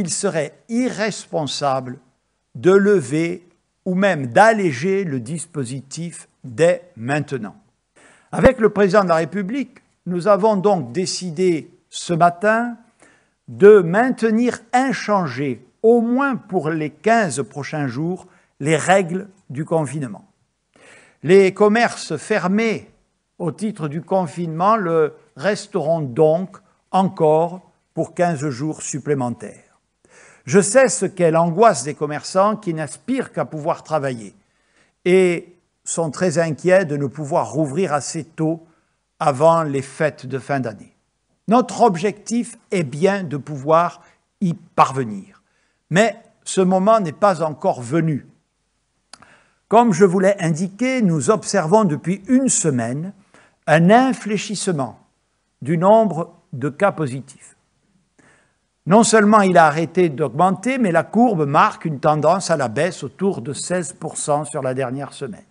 il serait irresponsable de lever ou même d'alléger le dispositif dès maintenant. Avec le président de la République, nous avons donc décidé ce matin de maintenir inchangées, au moins pour les 15 prochains jours, les règles du confinement. Les commerces fermés au titre du confinement le resteront donc encore pour 15 jours supplémentaires. Je sais ce qu'est l'angoisse des commerçants qui n'aspirent qu'à pouvoir travailler et sont très inquiets de ne pouvoir rouvrir assez tôt avant les fêtes de fin d'année. Notre objectif est bien de pouvoir y parvenir. Mais ce moment n'est pas encore venu. Comme je vous l'ai indiqué, nous observons depuis une semaine un infléchissement du nombre de cas positifs. Non seulement il a arrêté d'augmenter, mais la courbe marque une tendance à la baisse autour de 16% sur la dernière semaine.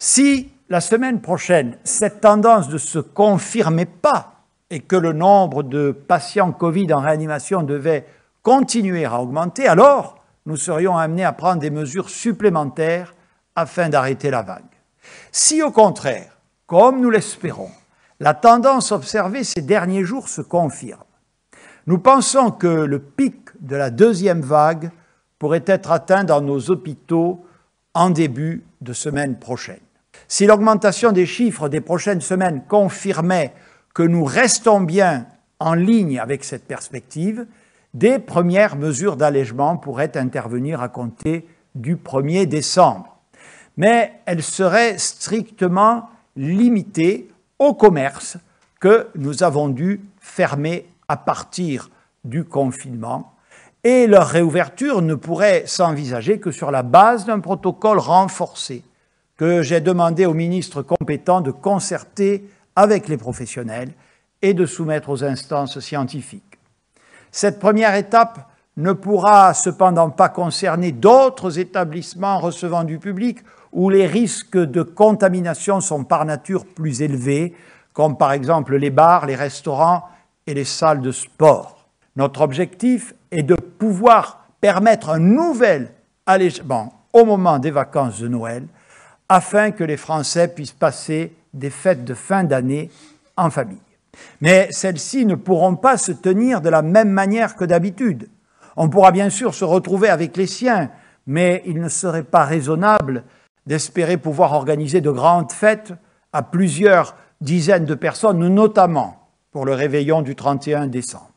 Si la semaine prochaine, cette tendance ne se confirmait pas et que le nombre de patients Covid en réanimation devait continuer à augmenter, alors nous serions amenés à prendre des mesures supplémentaires afin d'arrêter la vague. Si au contraire, comme nous l'espérons, la tendance observée ces derniers jours se confirme, nous pensons que le pic de la deuxième vague pourrait être atteint dans nos hôpitaux en début de semaine prochaine. Si l'augmentation des chiffres des prochaines semaines confirmait que nous restons bien en ligne avec cette perspective, des premières mesures d'allègement pourraient intervenir à compter du 1er décembre. Mais elles seraient strictement limitées au commerce que nous avons dû fermer à partir du confinement et leur réouverture ne pourrait s'envisager que sur la base d'un protocole renforcé que j'ai demandé aux ministres compétents de concerter avec les professionnels et de soumettre aux instances scientifiques. Cette première étape ne pourra cependant pas concerner d'autres établissements recevant du public où les risques de contamination sont par nature plus élevés, comme par exemple les bars, les restaurants et les salles de sport. Notre objectif est de pouvoir permettre un nouvel allègement au moment des vacances de Noël afin que les Français puissent passer des fêtes de fin d'année en famille. Mais celles-ci ne pourront pas se tenir de la même manière que d'habitude. On pourra bien sûr se retrouver avec les siens, mais il ne serait pas raisonnable d'espérer pouvoir organiser de grandes fêtes à plusieurs dizaines de personnes, notamment pour le réveillon du 31 décembre.